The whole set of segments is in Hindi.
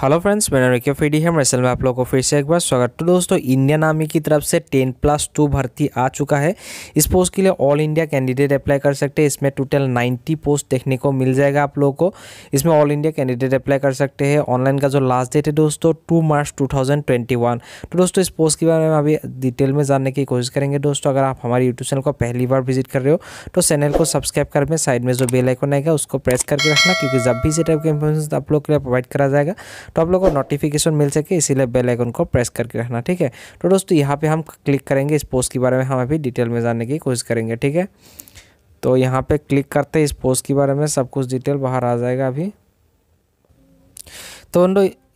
हेलो फ्रेंड्स मैं रिके फीडी है मसल में आप लोगों को फिर से एक बार स्वागत तो दोस्तों इंडियन आर्मी की तरफ से टेन प्लस टू भर्ती आ चुका है इस पोस्ट के लिए ऑल इंडिया कैंडिडेट अप्लाई कर सकते हैं इसमें टोटल नाइन्टी पोस्ट देखने को मिल जाएगा आप लोगों को इसमें ऑल इंडिया कैंडिडेट अप्लाई कर सकते हैं ऑनलाइन का जो लास्ट डेट है दोस्तों टू मार्च टू तो दोस्तों इस पोस्ट के बारे में अभी डिटेल में जानने की कोशिश करेंगे दोस्तों अगर आप हमारे यूट्यूब चैनल को पहली बार विजिट कर रहे हो तो चैनल को सब्सक्राइब कर में साइड में जो बेलाइकन आएगा उसको प्रेस करके रखना क्योंकि जब भी इसी टाइप के इन्फॉर्मेशन आप लोग के लिए प्रोवाइड करा जाएगा तो आप लोग को नोटिफिकेशन मिल सके इसीलिए बेल आइकन को प्रेस करके रखना ठीक है तो दोस्तों यहाँ पर हम क्लिक करेंगे इस पोस्ट के बारे में हम अभी डिटेल में जानने की कोशिश करेंगे ठीक है तो यहाँ पर क्लिक करते इस पोस्ट के बारे में सब कुछ डिटेल बाहर आ जाएगा अभी तो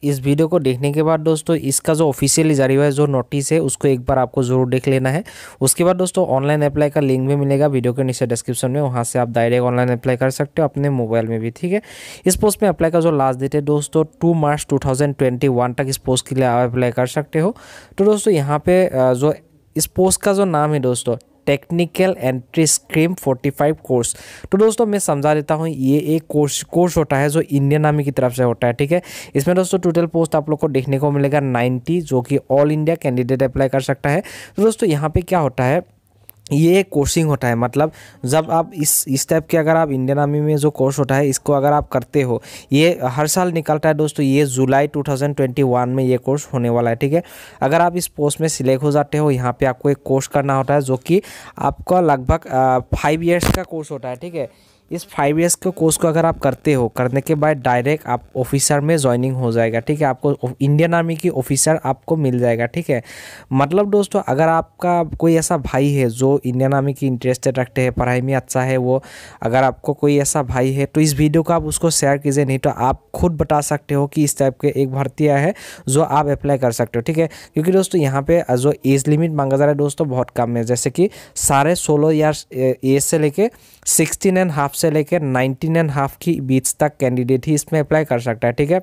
इस वीडियो को देखने के बाद दोस्तों इसका जो ऑफिशियली जारी हुआ है जो नोटिस है उसको एक बार आपको ज़रूर देख लेना है उसके बाद दोस्तों ऑनलाइन अप्लाई का लिंक भी मिलेगा वीडियो के नीचे डिस्क्रिप्शन में वहाँ से आप डायरेक्ट ऑनलाइन अप्लाई कर सकते हो अपने मोबाइल में भी ठीक है इस पोस्ट में अप्लाई का जो लास्ट डेट है दोस्तों टू मार्च टू तक इस पोस्ट के लिए आप अप्लाई कर सकते हो तो दोस्तों यहाँ पर जो इस पोस्ट का जो नाम है दोस्तों टेक्निकल एंट्री स्क्रीम 45 कोर्स तो दोस्तों मैं समझा देता हूँ ये एक कोर्स कोर्स होता है जो इंडियन आर्मी की तरफ से होता है ठीक है इसमें दोस्तों टोटल पोस्ट आप लोग को देखने को मिलेगा 90 जो कि ऑल इंडिया कैंडिडेट अप्लाई कर सकता है तो दोस्तों यहाँ पे क्या होता है ये कोर्सिंग होता है मतलब जब आप इस इस टाइप के अगर आप इंडियन आर्मी में जो कोर्स होता है इसको अगर आप करते हो ये हर साल निकलता है दोस्तों ये जुलाई 2021 में ये कोर्स होने वाला है ठीक है अगर आप इस पोस्ट में सिलेक्ट हो जाते हो यहाँ पे आपको एक कोर्स करना होता है जो कि आपका लगभग फाइव ईयर्स का कोर्स होता है ठीक है इस फाइव ईयर्स के कोर्स को अगर आप करते हो करने के बाद डायरेक्ट आप ऑफिसर में ज्वाइनिंग हो जाएगा ठीक है आपको इंडियन आर्मी की ऑफिसर आपको मिल जाएगा ठीक है मतलब दोस्तों अगर आपका कोई ऐसा भाई है जो इंडियन आर्मी की इंटरेस्टेड रखते हैं पढ़ाई में अच्छा है वो अगर आपको कोई ऐसा भाई है तो इस वीडियो को आप उसको शेयर कीजिए नहीं तो आप खुद बता सकते हो कि इस टाइप के एक भर्ती है जो आप अप्लाई कर सकते हो ठीक है क्योंकि दोस्तों यहाँ पर जो एज लिमिट मांगा जा रहा है दोस्तों बहुत कम है जैसे कि साढ़े सोलह ईयर्स एज से लेके सिक्सटीन एंड हाफ से लेकर नाइनटीन एंड हाफ की बीच तक कैंडिडेट ही इसमें अप्लाई कर सकता है ठीक है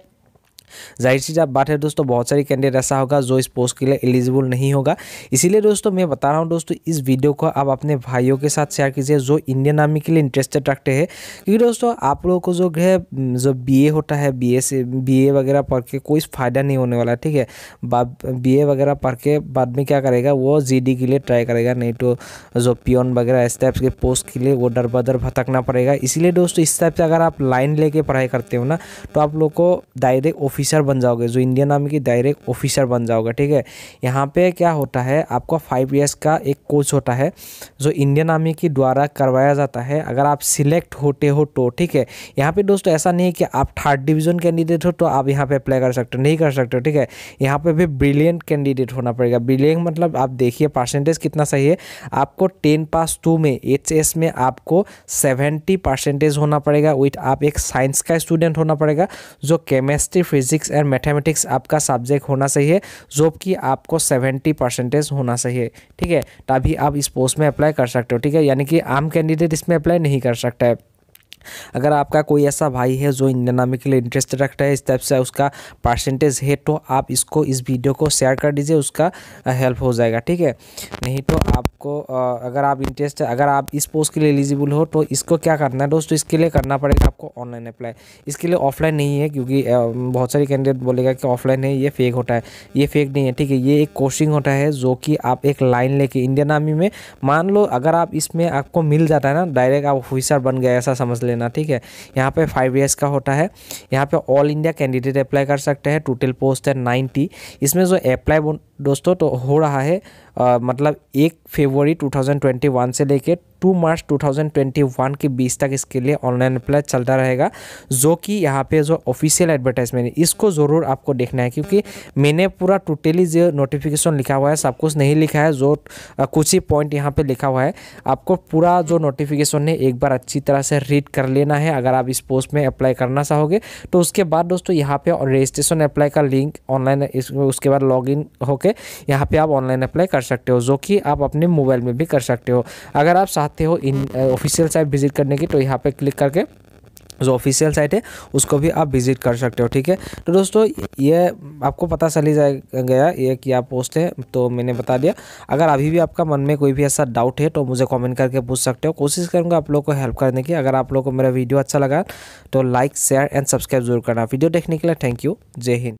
जाहिर सी जब बात है दोस्तों बहुत सारी कैंडिडेट ऐसा होगा जो इस पोस्ट के लिए एलिजिबल नहीं होगा इसीलिए दोस्तों मैं बता रहा हूँ दोस्तों इस वीडियो को आप अपने भाइयों के साथ शेयर कीजिए जो इंडियन आर्मी के लिए इंटरेस्टेड रखते हैं क्योंकि दोस्तों आप लोगों को जो है जो बी होता है बी एस बी वगैरह पढ़ के कोई फ़ायदा नहीं होने वाला ठीक है बी ए वगैरह पढ़ के बाद में क्या करेगा वो जी के लिए ट्राई करेगा नहीं तो जो पियोन वगैरह इस टाइप के पोस्ट के लिए वो दर बदर भटकना पड़ेगा इसीलिए दोस्तों इस टाइप से अगर आप लाइन लेके पढ़ाई करते हो ना तो आप लोग को डायरेक्ट ऑफिस ऑफिसर बन जाओगे जो इंडियन आर्मी की डायरेक्ट ऑफिसर बन जाओगे ठीक है यहाँ पे क्या होता है आपका फाइव ईयर्स का एक कोर्स होता है जो इंडियन आर्मी के द्वारा करवाया जाता है अगर आप सिलेक्ट होते हो तो ठीक है यहाँ पे दोस्तों ऐसा नहीं है कि आप थर्ड डिवीजन कैंडिडेट हो तो आप यहाँ पे अप्लाई कर सकते हो नहीं कर सकते हो ठीक है यहाँ पे भी ब्रिलियंट कैंडिडेट होना पड़ेगा ब्रिलियंट मतलब आप देखिए परसेंटेज कितना सही है आपको टेन पास टू में एच में आपको सेवेंटी परसेंटेज होना पड़ेगा विथ आप एक साइंस का स्टूडेंट होना पड़ेगा जो chemistry physics physics and mathematics आपका सब्जेक्ट होना चाहिए जो कि आपको सेवेंटी परसेंटेज होना चाहिए ठीक है तभी आप इस पोस्ट में अप्लाई कर सकते हो ठीक है यानी कि आम कैंडिडेट इसमें अप्लाई नहीं कर सकता है अगर आपका कोई ऐसा भाई है जो इंडियन आर्मी के लिए इंटरेस्ट रखता है इस टाइप से उसका परसेंटेज है तो आप इसको इस वीडियो को शेयर कर दीजिए उसका हेल्प हो जाएगा ठीक है नहीं तो आपको अगर आप इंटरेस्ट अगर आप इस पोस्ट के लिए एलिजिबल हो तो इसको क्या करना है दोस्तों इसके लिए करना पड़ेगा आपको ऑनलाइन अप्लाई इसके लिए ऑफलाइन नहीं है क्योंकि बहुत सारे कैंडिडेट बोलेगा कि ऑफलाइन है ये फेक होता है ये फेक नहीं है ठीक है ये एक कोचिंग होता है जो कि आप एक लाइन लेके इंडियन आर्मी में मान लो अगर आप इसमें आपको मिल जाता है ना डायरेक्ट आप ऑफिसर बन गए ऐसा समझ लेना ठीक है यहाँ पे फाइव ईयर्स का होता है यहाँ पे ऑल इंडिया कैंडिडेट अप्लाई कर सकते हैं टोटल पोस्ट है नाइन्टी इसमें जो अप्लाई दोस्तों तो हो रहा है आ, मतलब एक फरवरी 2021 से लेके 2 मार्च 2021 के बीच तक इसके लिए ऑनलाइन अप्लाई चलता रहेगा जो कि यहाँ पे जो ऑफिशियल एडवर्टाइजमेंट है इसको ज़रूर आपको देखना है क्योंकि मैंने पूरा टोटली जो नोटिफिकेशन लिखा हुआ है सब कुछ नहीं लिखा है जो कुछ ही पॉइंट यहाँ पे लिखा हुआ है आपको पूरा जो नोटिफिकेशन है एक बार अच्छी तरह से रीड कर लेना है अगर आप इस पोस्ट में अप्लाई करना चाहोगे तो उसके बाद दोस्तों यहाँ पर रजिस्ट्रेशन अप्लाई का लिंक ऑनलाइन उसके बाद लॉग इन होकर करके यहाँ पे आप ऑनलाइन अप्लाई कर सकते हो जो कि आप अपने मोबाइल में भी कर सकते हो अगर आप चाहते हो इन ऑफिशियल साइट विजिट करने की तो यहाँ पर क्लिक करके जो ऑफिशियल साइट है उसको भी आप विजिट कर सकते हो ठीक है तो दोस्तों ये आपको पता चली जाए गया ये क्या पोस्ट है तो मैंने बता दिया अगर अभी भी आपका मन में कोई भी ऐसा डाउट है तो मुझे कमेंट करके पूछ सकते हो कोशिश करूँगा आप लोग को हेल्प करने की अगर आप लोगों को मेरा वीडियो अच्छा लगा तो लाइक शेयर एंड सब्सक्राइब जरूर करना वीडियो देखने के लिए थैंक यू जय हिंद